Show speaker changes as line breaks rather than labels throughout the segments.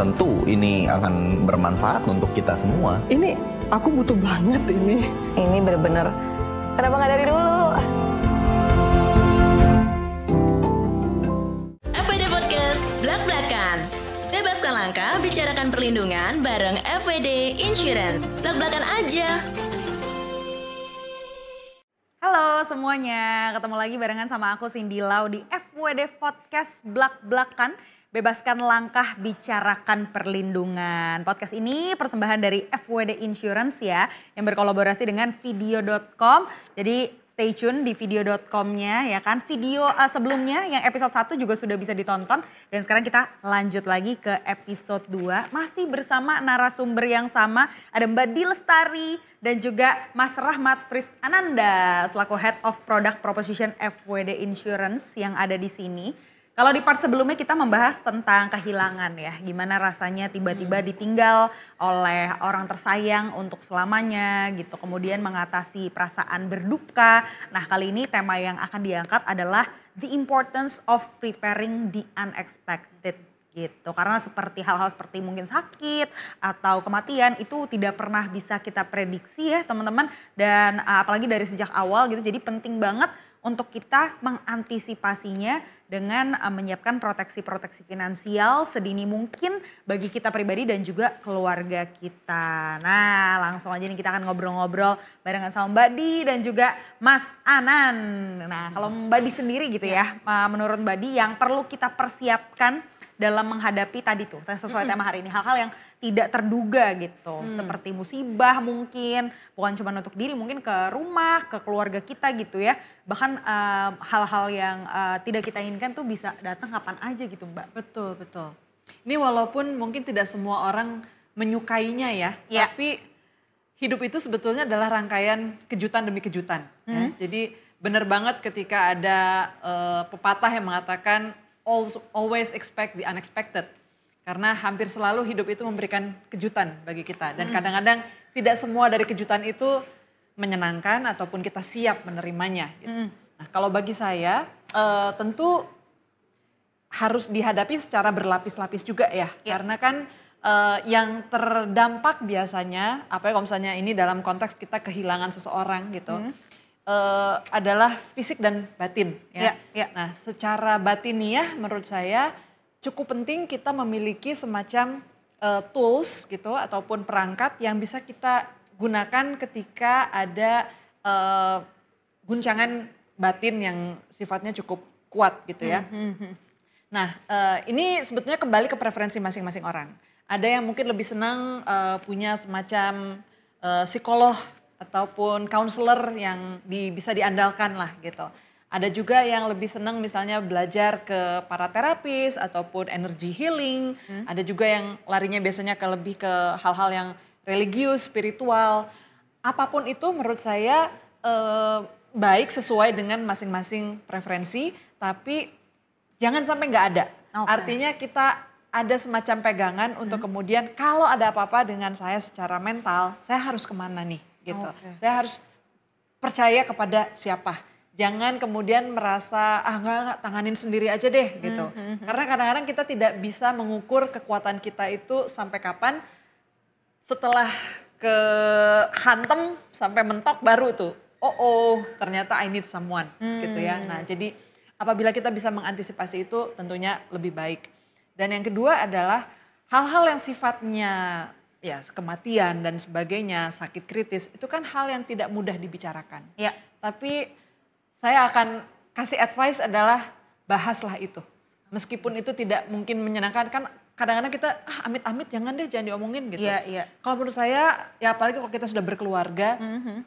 tentu ini akan bermanfaat untuk kita semua.
Ini aku butuh banget ini. Ini bener-bener kenapa nggak dari dulu? FWD Podcast Belak Belakan. Bebaskan langkah, bicarakan perlindungan bareng FWD Insurance. Belak Belakan aja. Halo semuanya, ketemu lagi barengan sama aku Cindy Lau di FWD Podcast Blak Blakan Bebaskan langkah, bicarakan perlindungan. Podcast ini persembahan dari FWD Insurance ya, yang berkolaborasi dengan video.com. Jadi stay tune di video.com-nya ya kan. Video uh, sebelumnya yang episode 1 juga sudah bisa ditonton. Dan sekarang kita lanjut lagi ke episode 2. Masih bersama narasumber yang sama. Ada Mbak Dilestari dan juga Mas Rahmat Fris Ananda selaku Head of Product Proposition FWD Insurance yang ada di sini. Kalau di part sebelumnya kita membahas tentang kehilangan ya, gimana rasanya tiba-tiba hmm. ditinggal oleh orang tersayang untuk selamanya gitu. Kemudian mengatasi perasaan berduka. Nah, kali ini tema yang akan diangkat adalah the importance of preparing the unexpected gitu. Karena seperti hal-hal seperti mungkin sakit atau kematian itu tidak pernah bisa kita prediksi ya, teman-teman. Dan ah, apalagi dari sejak awal gitu. Jadi penting banget untuk kita mengantisipasinya dengan eh, menyiapkan proteksi-proteksi finansial sedini mungkin bagi kita pribadi dan juga keluarga kita. Nah, langsung aja nih kita akan ngobrol-ngobrol barengan sama Mbak Di dan juga Mas Anan. Nah, kalau Mbak Di sendiri gitu ya, ya eh, menurut Mbak Di yang perlu kita persiapkan dalam menghadapi tadi tuh sesuai tema hari ini hal-hal yang tidak terduga gitu hmm. seperti musibah mungkin bukan cuma untuk diri mungkin ke rumah ke keluarga kita gitu ya bahkan eh, hal-hal uh, yang uh, tidak kita inginkan tuh bisa datang kapan aja gitu mbak betul betul ini walaupun mungkin tidak semua orang menyukainya
ya, ya. tapi hidup itu sebetulnya adalah rangkaian kejutan demi kejutan hmm. ya. Mm. jadi benar banget ketika ada uh, pepatah yang mengatakan always expect the unexpected. Karena hampir selalu hidup itu memberikan kejutan bagi kita. Dan hmm. kadang-kadang tidak semua dari kejutan itu menyenangkan ataupun kita siap menerimanya. Gitu. Hmm. Nah kalau bagi saya eh, tentu harus dihadapi secara berlapis-lapis juga ya. ya. Karena kan eh, yang terdampak biasanya, apa ya kalau misalnya ini dalam konteks kita kehilangan seseorang gitu. Hmm uh, adalah fisik dan batin. Ya. Ya, ya. Nah, secara batiniah ya, menurut saya cukup penting kita memiliki semacam uh, tools gitu ataupun perangkat yang bisa kita gunakan ketika ada uh, guncangan batin yang sifatnya cukup kuat gitu ya. Hmm, hmm. hmm. Nah, ini sebetulnya kembali ke preferensi masing-masing orang. Ada yang mungkin lebih senang punya semacam psikolog ataupun counselor yang di, bisa diandalkan lah gitu. Ada juga yang lebih senang misalnya belajar ke para terapis ataupun energy healing. Hmm. Ada juga yang larinya biasanya ke lebih ke hal-hal yang religius, spiritual. Apapun itu menurut saya eh, baik sesuai dengan masing-masing preferensi, tapi jangan sampai nggak ada. Okay. Artinya kita ada semacam pegangan hmm. untuk kemudian kalau ada apa-apa dengan saya secara mental, saya harus kemana nih? gitu. Okay. Saya harus percaya kepada siapa. Jangan kemudian merasa ah enggak, enggak tanganin sendiri aja deh hmm, gitu. Mm -hmm. Karena kadang-kadang kita tidak bisa mengukur kekuatan kita itu sampai kapan setelah ke hantem sampai mentok baru tuh. Oh oh, ternyata I need someone mm. gitu ya. Hmm. Nah, jadi apabila kita bisa mengantisipasi itu tentunya lebih baik. Dan yang kedua adalah hal-hal yang sifatnya ya kematian dan sebagainya, sakit kritis, itu kan hal yang tidak mudah dibicarakan. Ya. Tapi saya akan kasih advice adalah bahaslah itu. Meskipun itu tidak mungkin menyenangkan kan kadang-kadang kita ah amit-amit jangan deh jangan diomongin gitu. ya, iya. Kalau menurut saya ya apalagi kalau kita sudah berkeluarga, mm -hmm.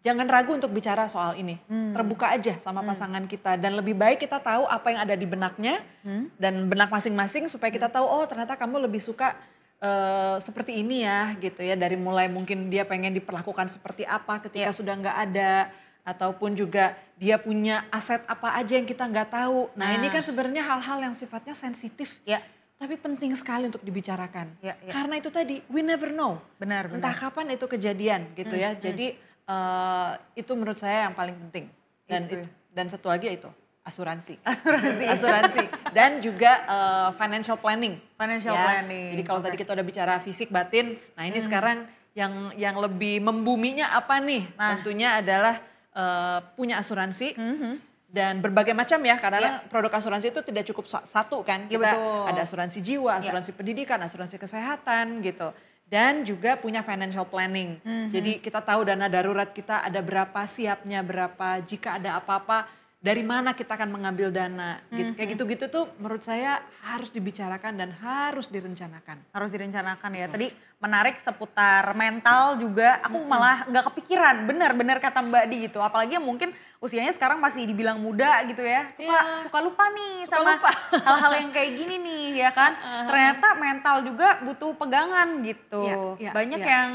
jangan ragu untuk bicara soal ini. Hmm. Terbuka aja sama pasangan hmm. pasangan kita dan lebih baik kita tahu apa yang ada di benaknya hmm. dan benak masing-masing supaya kita hmm. tahu oh ternyata kamu lebih suka Eh, seperti ini ya gitu ya dari mulai mungkin dia pengen diperlakukan seperti apa ketika yeah. sudah nggak ada ataupun juga dia punya aset apa aja yang kita nggak tahu nah, nah ini kan sebenarnya hal-hal yang sifatnya sensitif iya. tapi penting sekali untuk dibicarakan yeah, yeah. karena itu tadi we never know benar, benar. entah kapan itu kejadian gitu hmm, ya hmm. jadi uh, itu menurut saya yang paling penting dan iya, itu. Iya. dan satu lagi ya itu asuransi, asuransi, asuransi, dan juga uh, financial planning. Financial ya. planning. Jadi kalau okay. tadi kita udah bicara fisik batin, nah ini hmm. sekarang yang yang lebih membuminya apa nih? Nah. Tentunya adalah uh, punya asuransi. Hmm dan berbagai macam ya karena yeah. produk asuransi itu tidak cukup satu kan ya, kita betul. ada asuransi jiwa ya. asuransi yeah. pendidikan asuransi kesehatan gitu dan juga punya financial planning -hmm. jadi kita tahu dana darurat kita ada berapa siapnya berapa jika ada apa-apa dari mana kita akan mengambil dana gitu. Mm -hmm. Kayak gitu-gitu tuh menurut
saya harus dibicarakan dan harus direncanakan. Harus direncanakan ya. Tadi menarik seputar mental juga aku mm -hmm. malah nggak kepikiran. Benar-benar kata Mbak Di gitu. Apalagi yang mungkin usianya sekarang masih dibilang muda gitu ya. Suka yeah. suka lupa nih suka sama hal-hal yang kayak gini nih ya kan. Uh -huh. Ternyata mental juga butuh pegangan gitu. Yeah, yeah, Banyak yeah. yang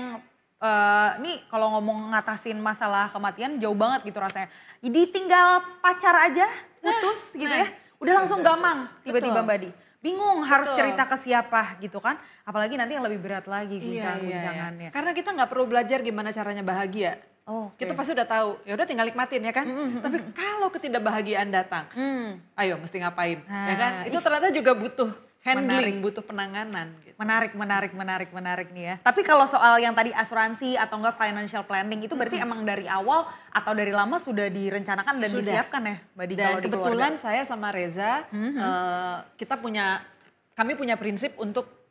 Uh, nih kalau ngomong ngatasin masalah kematian jauh banget gitu rasanya. Jadi tinggal pacar aja, putus nah, gitu nah. ya. Udah langsung gampang tiba-tiba Mbak Di. Bingung harus cerita ke siapa gitu kan. Apalagi nanti yang lebih berat lagi guncang-guncangannya.
Iya, iya, iya. Karena kita nggak perlu belajar gimana caranya bahagia. Oh, okay. Kita pasti udah tahu, ya udah tinggal nikmatin ya kan. Mm-hmm. Tapi kalau ketidakbahagiaan datang, mm. ayo mesti ngapain, ya nah, ya kan? Itu
ternyata juga butuh handling, menarik. butuh penanganan. Gitu. Menarik, menarik, menarik, menarik nih ya. Tapi kalau soal yang tadi asuransi atau enggak financial planning itu berarti mm -hmm. emang dari awal atau dari lama sudah direncanakan dan sudah. disiapkan ya, Mbak Di, Dan kebetulan keluarga. saya sama Reza,
mm -hmm. uh, kita punya, kami punya prinsip untuk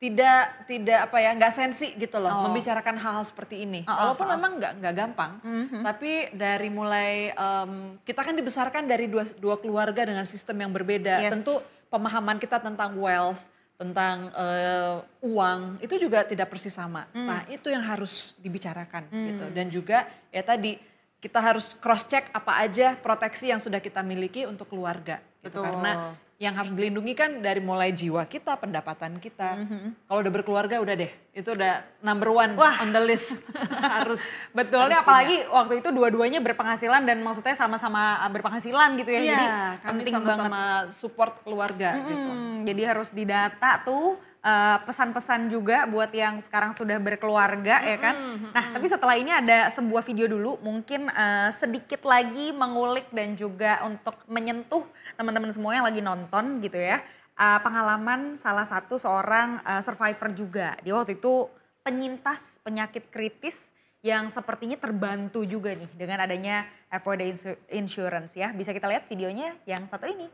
tidak tidak apa ya nggak sensi gitu loh oh. membicarakan hal-hal seperti ini oh, oh walaupun oh. memang nggak nggak gampang mm -hmm. tapi dari mulai um, kita kan dibesarkan dari dua dua keluarga dengan sistem yang berbeda yes. tentu pemahaman kita tentang wealth, tentang uh, uang itu juga tidak persis sama. Hmm. Nah, itu yang harus dibicarakan hmm. gitu. Dan juga ya tadi kita harus cross check apa aja proteksi yang sudah kita miliki untuk keluarga gitu Betul. karena yang harus dilindungi kan dari mulai jiwa kita pendapatan kita mm -hmm. kalau udah berkeluarga udah deh itu
udah number one Wah. on the list harus betulnya harus apalagi punya. waktu itu dua-duanya berpenghasilan dan maksudnya sama-sama eh, berpenghasilan gitu ya iya, jadi kami penting sama -sama banget sama support keluarga mm -hmm. gitu jadi harus didata tuh Eh, pesan-pesan uh, juga buat yang sekarang sudah berkeluarga mm -hmm. ya kan. Nah, tapi setelah ini ada sebuah video dulu mungkin uh, sedikit lagi mengulik dan juga untuk menyentuh teman-teman semua yang lagi nonton gitu ya. Uh, pengalaman salah satu seorang uh, survivor juga. Dia waktu itu penyintas penyakit kritis yang sepertinya terbantu juga nih dengan adanya FOD Insurance ya. Bisa kita lihat videonya yang satu ini.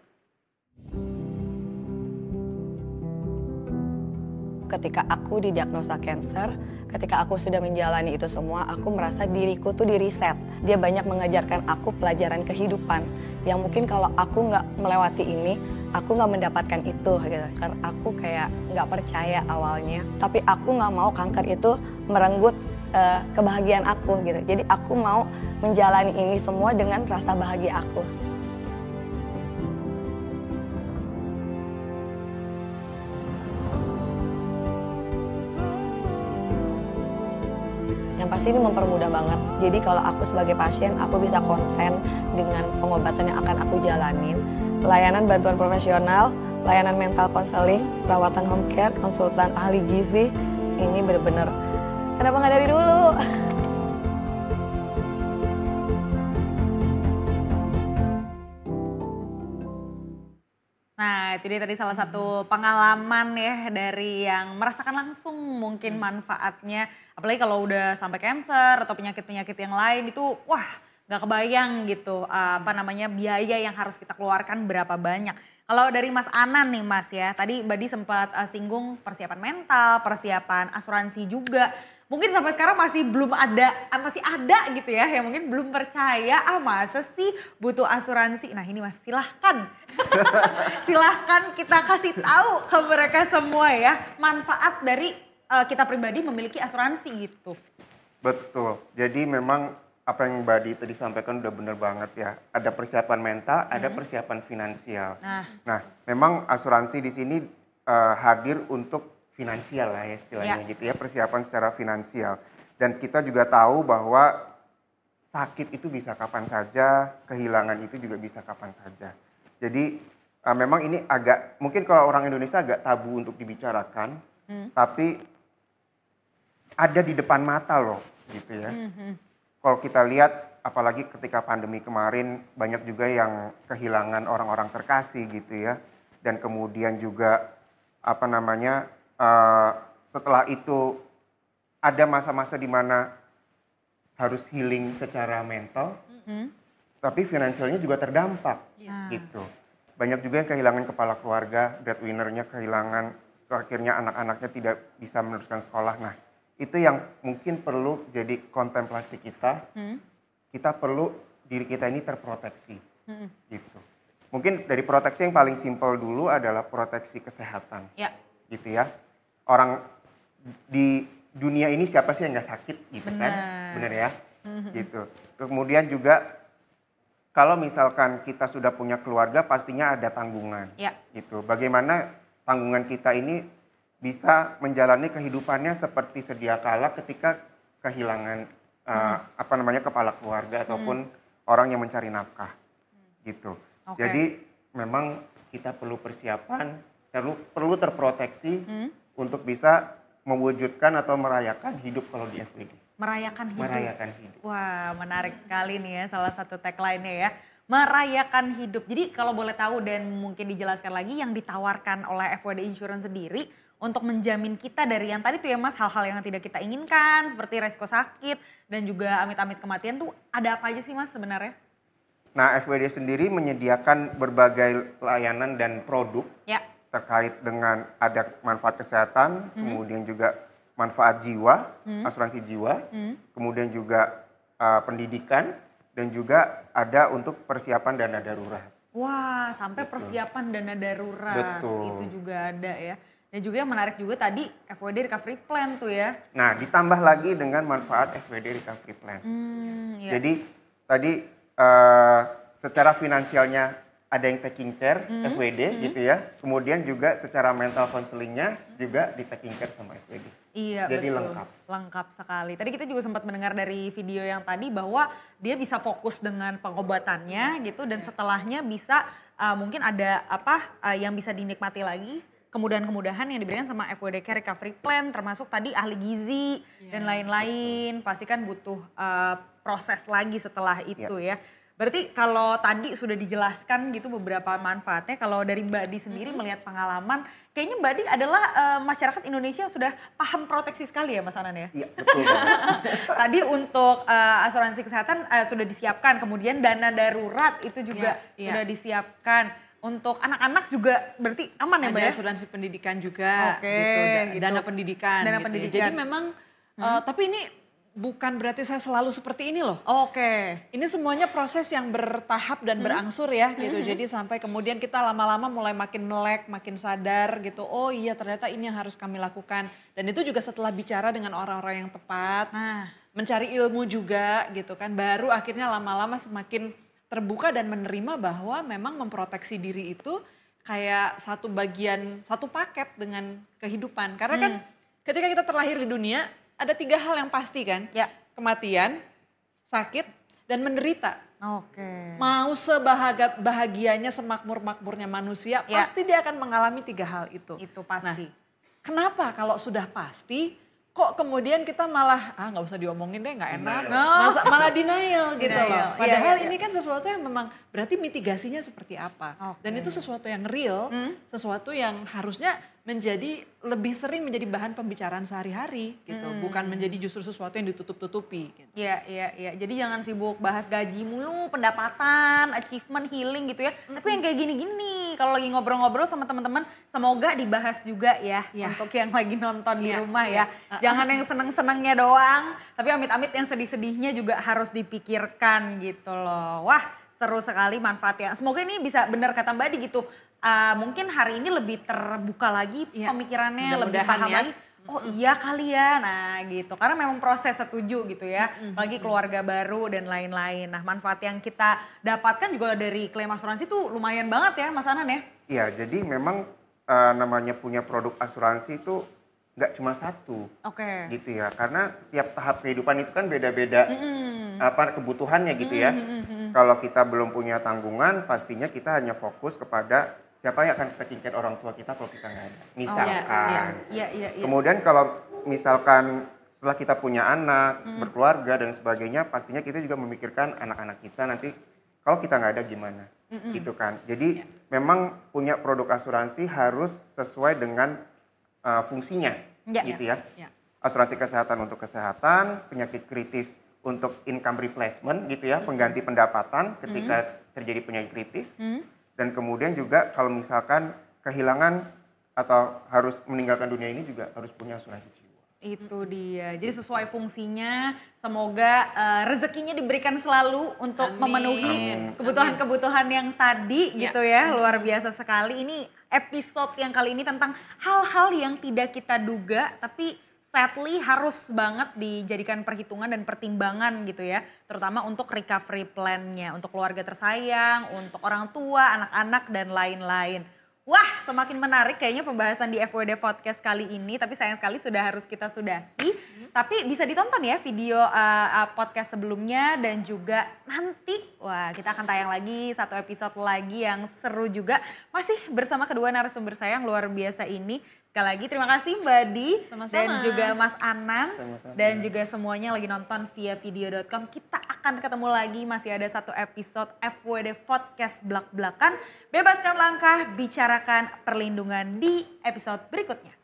ketika aku didiagnosa cancer, ketika aku sudah menjalani itu semua, aku merasa diriku tuh diriset. Dia banyak mengajarkan aku pelajaran kehidupan yang mungkin kalau aku nggak melewati ini, aku nggak mendapatkan itu gitu. Karena aku kayak nggak percaya awalnya, tapi aku nggak mau kanker itu merenggut uh, kebahagiaan aku gitu. Jadi aku mau menjalani ini semua dengan rasa bahagia aku. pasti ini mempermudah banget. Jadi kalau aku sebagai pasien, aku bisa konsen dengan pengobatan yang akan aku jalanin. Layanan bantuan profesional, layanan mental counseling, perawatan home care, konsultan ahli gizi, ini benar-benar kenapa nggak dari dulu? Jadi nah, itu dia tadi salah satu pengalaman ya dari yang merasakan langsung mungkin hmm. manfaatnya. Apalagi kalau udah sampai cancer atau penyakit-penyakit yang lain itu wah nggak kebayang gitu apa hmm. namanya biaya yang harus kita keluarkan berapa banyak. Kalau dari Mas Anan nih Mas ya, tadi Badi sempat eh, singgung persiapan mental, persiapan asuransi juga mungkin sampai sekarang masih belum ada ah, masih ada gitu ya yang mungkin belum percaya ah masa sih butuh asuransi nah ini mas silahkan silahkan kita kasih tahu ke mereka semua ya manfaat dari uh, kita pribadi memiliki asuransi gitu
betul jadi memang apa yang Mbak Di tadi sampaikan udah bener banget ya. Ada persiapan mental, hmm. ada mm-hmm. persiapan finansial. Nah. nah, memang asuransi di sini uh, hadir untuk finansial lah ya istilahnya ya. gitu ya persiapan secara finansial dan kita juga tahu bahwa sakit itu bisa kapan saja kehilangan itu juga bisa kapan saja jadi uh, memang ini agak mungkin kalau orang Indonesia agak tabu untuk dibicarakan hmm. tapi ada di depan mata loh gitu ya hmm. hmm. kalau kita lihat apalagi ketika pandemi kemarin banyak juga yang kehilangan orang-orang terkasih gitu ya dan kemudian juga apa namanya uh, setelah itu ada masa-masa di mana harus healing secara mental, mm -hmm. tapi finansialnya juga terdampak yeah. Iya. gitu. Banyak juga yang kehilangan kepala keluarga, winernya kehilangan, akhirnya anak-anaknya tidak bisa meneruskan sekolah. Nah, itu yang mungkin perlu jadi kontemplasi kita. Mm. Kita perlu diri kita ini terproteksi, mm. gitu. Mungkin dari proteksi yang paling simpel dulu adalah proteksi kesehatan, yeah. gitu ya orang di dunia ini siapa sih yang nggak sakit gitu bener. kan bener ya mhm. gitu kemudian juga kalau misalkan kita sudah punya keluarga pastinya ada tanggungan ya. gitu bagaimana tanggungan kita ini bisa menjalani kehidupannya seperti sedia kala ketika kehilangan hmm apa namanya kepala keluarga ataupun hmm. orang yang mencari nafkah gitu okay. jadi memang kita perlu persiapan perlu perlu terproteksi hmm untuk bisa mewujudkan atau merayakan hidup kalau di FWD.
Merayakan hidup. Merayakan hidup. Wah, menarik sekali nih ya salah satu tagline-nya ya. Merayakan hidup. Jadi kalau boleh tahu dan mungkin dijelaskan lagi yang ditawarkan oleh FWD Insurance sendiri untuk menjamin kita dari yang tadi tuh ya mas hal-hal yang tidak kita inginkan seperti resiko sakit dan juga amit-amit kematian tuh ada apa aja sih mas sebenarnya?
Nah FWD sendiri menyediakan berbagai layanan dan produk ya terkait dengan ada manfaat kesehatan, hmm. kemudian juga manfaat jiwa, hmm. asuransi jiwa, hmm. kemudian juga uh, pendidikan dan juga ada untuk persiapan dana darurat.
Wah, sampai Betul. Gitu. persiapan dana darurat Betul. itu juga ada ya. Dan juga yang menarik juga tadi FWD Recovery Plan tuh ya.
Nah, ditambah lagi dengan manfaat FWD Recovery Plan. Hmm, iya. Jadi tadi uh, secara finansialnya ada yang taking care hmm FWD hmm gitu ya. Kemudian juga secara mental counselingnya juga di taking care sama FWD.
Iya, jadi betul. lengkap. Lengkap sekali. Tadi kita juga sempat mendengar dari video yang tadi bahwa dia bisa fokus dengan pengobatannya gitu dan setelahnya bisa uh, mungkin ada apa uh, yang bisa dinikmati lagi kemudahan-kemudahan yang diberikan sama FWD Care Recovery Plan termasuk tadi ahli gizi yeah, dan iya, lain-lain. Pasti kan butuh uh, proses lagi setelah iya. itu yeah. ya. Berarti kalau tadi sudah dijelaskan gitu beberapa manfaatnya, kalau dari Mbak Di sendiri hmm. melihat pengalaman, kayaknya Mbak Di adalah uh, masyarakat Indonesia yang sudah paham proteksi sekali ya Mas Anan ya? Iya, betul. tadi untuk uh, asuransi kesehatan uh, sudah disiapkan, kemudian dana darurat itu juga ya, ya. sudah disiapkan. Untuk anak-anak juga
berarti aman ya Mbak Ada ya? asuransi pendidikan juga, Oke, gitu, dana gitu. pendidikan. Dana gitu. Ya. pendidikan. Jadi memang, hmm. uh, tapi ini bukan berarti saya selalu seperti ini loh. Oke. Okay. Ini semuanya proses yang bertahap dan hmm. berangsur ya gitu. Hmm. Jadi sampai kemudian kita lama-lama mulai makin melek, makin sadar gitu. Oh iya ternyata ini yang harus kami lakukan. Dan itu juga setelah bicara dengan orang-orang yang tepat. Nah, mencari ilmu juga gitu kan. Baru akhirnya lama-lama semakin terbuka dan menerima bahwa memang memproteksi diri itu kayak satu bagian, satu paket dengan kehidupan. Karena kan hmm. kan ketika kita terlahir di dunia ada tiga hal yang pasti kan? Ya. Kematian, sakit, dan menderita. Oke. Mau sebahagia bahagianya semakmur makmurnya manusia, ya. pasti dia akan mengalami tiga hal itu. Itu pasti. Nah, kenapa kalau sudah pasti kok kemudian kita malah ah nggak usah diomongin deh nggak enak no. Masa, malah denial gitu denial. loh iya, padahal yeah, yeah, ini kan sesuatu yang memang berarti mitigasinya seperti apa okay. dan itu sesuatu yang real hmm? sesuatu yang harusnya menjadi lebih sering menjadi bahan pembicaraan sehari-hari gitu, hmm. bukan menjadi justru sesuatu yang ditutup-tutupi. Gitu.
Iya gitu. iya iya. Jadi jangan sibuk bahas gaji mulu, pendapatan, achievement, healing gitu ya. Mm-hmm. Tapi yang kayak gini-gini, kalau lagi ngobrol-ngobrol sama teman-teman, semoga dibahas juga ya, ya untuk yang lagi nonton iya, iya. ya, di rumah ya. ya. Jangan yang seneng-senengnya doang, tapi amit-amit yang sedih-sedihnya juga harus dipikirkan gitu loh. Wah seru sekali manfaatnya. Semoga ini bisa benar kata Mbak Di gitu, uh, mungkin hari ini lebih terbuka lagi ya. pemikirannya Mudah lebih paham ya. lagi oh iya kali ya nah gitu karena memang proses setuju gitu ya lagi keluarga baru dan lain-lain nah manfaat yang kita dapatkan juga dari klaim asuransi itu lumayan banget ya Mas Anan ya
iya jadi memang uh, namanya punya produk asuransi itu nggak cuma satu oke okay. gitu ya karena setiap tahap kehidupan itu kan beda-beda mm -hmm. apa kebutuhannya gitu ya mm -hmm. kalau kita belum punya tanggungan pastinya kita hanya fokus kepada siapa yang akan ketingkat orang tua kita kalau kita nggak ada oh, iya, misalkan oh,
iya, iya, iya, kemudian
kalau misalkan setelah kita punya anak hmm. berkeluarga dan sebagainya pastinya kita juga memikirkan anak-anak kita nanti kalau kita nggak ada gimana Mm-mm. gitu kan jadi yeah. memang punya produk asuransi harus sesuai dengan uh, fungsinya yeah, gitu yeah. ya yeah. asuransi kesehatan untuk kesehatan penyakit kritis untuk income replacement gitu ya mm-hmm. pengganti pendapatan ketika mm-hmm. terjadi penyakit kritis mm-hmm dan kemudian juga kalau misalkan kehilangan atau harus meninggalkan dunia ini juga harus punya asuransi jiwa.
Itu dia. Jadi gitu. sesuai fungsinya, semoga uh, rezekinya diberikan selalu untuk Amin. memenuhi kebutuhan-kebutuhan yang tadi ya. gitu ya. Luar biasa sekali. Ini episode yang kali ini tentang hal-hal yang tidak kita duga tapi sadly harus banget dijadikan perhitungan dan pertimbangan gitu ya. Terutama untuk recovery plan-nya, untuk keluarga tersayang, untuk orang tua, anak-anak dan lain-lain. Wah, semakin menarik kayaknya pembahasan di FWD Podcast kali ini. Tapi sayang sekali sudah harus kita sudahi. Hmm. Tapi bisa ditonton ya video uh, podcast sebelumnya dan juga nanti Wah, kita akan tayang lagi satu episode lagi yang seru juga. Masih bersama kedua narasumber saya yang luar biasa ini. Sekali lagi terima kasih Mbak Di Sama-sama. dan juga Mas Anang dan juga semuanya lagi nonton via video.com. Kita akan ketemu lagi masih ada satu episode FWD Podcast Blak-Blakan. Bebaskan langkah, bicarakan perlindungan di episode berikutnya.